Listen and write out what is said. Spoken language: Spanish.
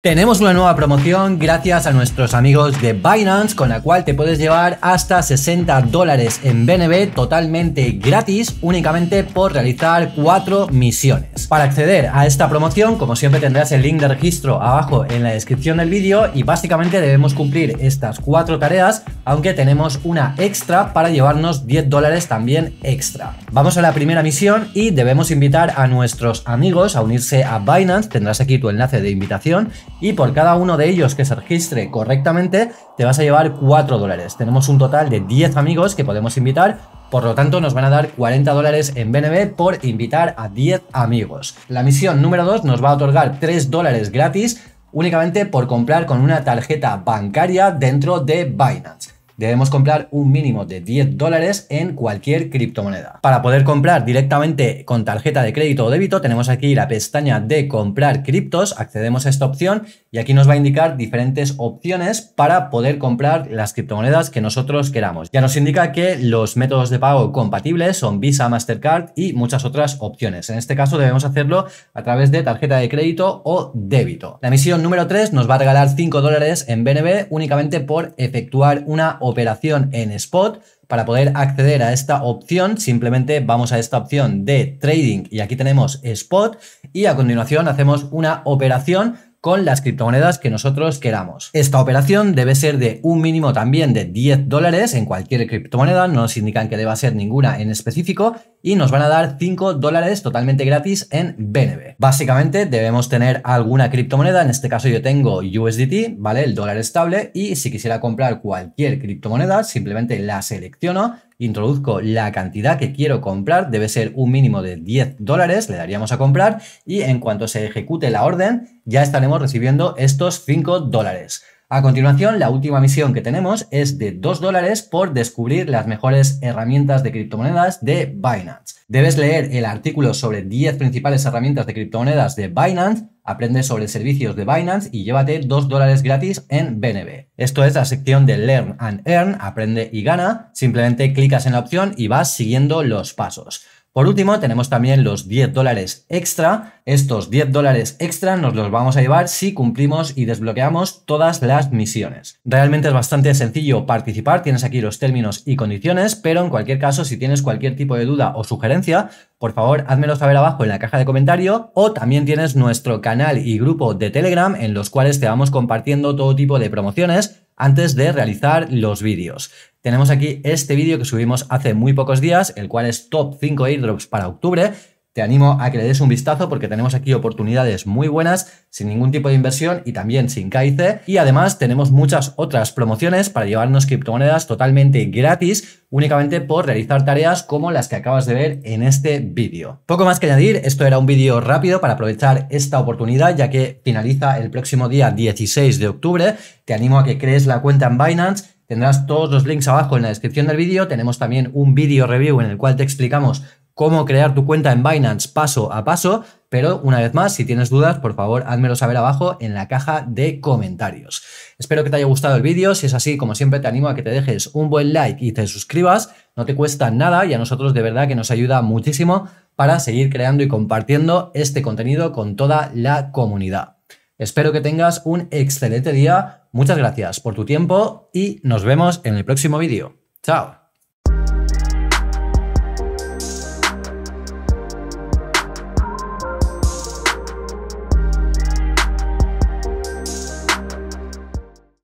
Tenemos una nueva promoción gracias a nuestros amigos de Binance con la cual te puedes llevar hasta 60 dólares en BNB totalmente gratis únicamente por realizar 4 misiones. Para acceder a esta promoción como siempre tendrás el link de registro abajo en la descripción del vídeo y básicamente debemos cumplir estas 4 tareas aunque tenemos una extra para llevarnos 10 dólares también extra. Vamos a la primera misión y debemos invitar a nuestros amigos a unirse a Binance, tendrás aquí tu enlace de invitación y por cada uno de ellos que se registre correctamente te vas a llevar 4 dólares. Tenemos un total de 10 amigos que podemos invitar, por lo tanto nos van a dar 40 dólares en BNB por invitar a 10 amigos. La misión número 2 nos va a otorgar 3 dólares gratis únicamente por comprar con una tarjeta bancaria dentro de Binance debemos comprar un mínimo de 10 dólares en cualquier criptomoneda. Para poder comprar directamente con tarjeta de crédito o débito, tenemos aquí la pestaña de comprar criptos, accedemos a esta opción y aquí nos va a indicar diferentes opciones para poder comprar las criptomonedas que nosotros queramos. Ya nos indica que los métodos de pago compatibles son Visa, Mastercard y muchas otras opciones. En este caso debemos hacerlo a través de tarjeta de crédito o débito. La misión número 3 nos va a regalar 5 dólares en BNB únicamente por efectuar una operación en spot. Para poder acceder a esta opción, simplemente vamos a esta opción de trading y aquí tenemos spot y a continuación hacemos una operación con las criptomonedas que nosotros queramos. Esta operación debe ser de un mínimo también de 10 dólares en cualquier criptomoneda, no nos indican que deba ser ninguna en específico y nos van a dar 5 dólares totalmente gratis en BNB. Básicamente debemos tener alguna criptomoneda, en este caso yo tengo USDT, ¿vale? El dólar estable y si quisiera comprar cualquier criptomoneda simplemente la selecciono introduzco la cantidad que quiero comprar, debe ser un mínimo de 10 dólares, le daríamos a comprar y en cuanto se ejecute la orden ya estaremos recibiendo estos 5 dólares. A continuación, la última misión que tenemos es de 2 dólares por descubrir las mejores herramientas de criptomonedas de Binance. Debes leer el artículo sobre 10 principales herramientas de criptomonedas de Binance, aprende sobre servicios de Binance y llévate 2 dólares gratis en BNB. Esto es la sección de Learn and Earn, aprende y gana. Simplemente clicas en la opción y vas siguiendo los pasos. Por último, tenemos también los 10 dólares extra. Estos 10 dólares extra nos los vamos a llevar si cumplimos y desbloqueamos todas las misiones. Realmente es bastante sencillo participar, tienes aquí los términos y condiciones, pero en cualquier caso, si tienes cualquier tipo de duda o sugerencia, por favor, házmelo saber abajo en la caja de comentario o también tienes nuestro canal y grupo de Telegram en los cuales te vamos compartiendo todo tipo de promociones antes de realizar los vídeos. Tenemos aquí este vídeo que subimos hace muy pocos días, el cual es top 5 airdrops para octubre, te animo a que le des un vistazo porque tenemos aquí oportunidades muy buenas, sin ningún tipo de inversión y también sin CAICE. Y además tenemos muchas otras promociones para llevarnos criptomonedas totalmente gratis únicamente por realizar tareas como las que acabas de ver en este vídeo. Poco más que añadir, esto era un vídeo rápido para aprovechar esta oportunidad ya que finaliza el próximo día 16 de octubre. Te animo a que crees la cuenta en Binance Tendrás todos los links abajo en la descripción del vídeo. Tenemos también un vídeo review en el cual te explicamos cómo crear tu cuenta en Binance paso a paso, pero una vez más, si tienes dudas, por favor, házmelo saber abajo en la caja de comentarios. Espero que te haya gustado el vídeo, si es así, como siempre te animo a que te dejes un buen like y te suscribas, no te cuesta nada y a nosotros de verdad que nos ayuda muchísimo para seguir creando y compartiendo este contenido con toda la comunidad. Espero que tengas un excelente día, muchas gracias por tu tiempo y nos vemos en el próximo vídeo. Chao.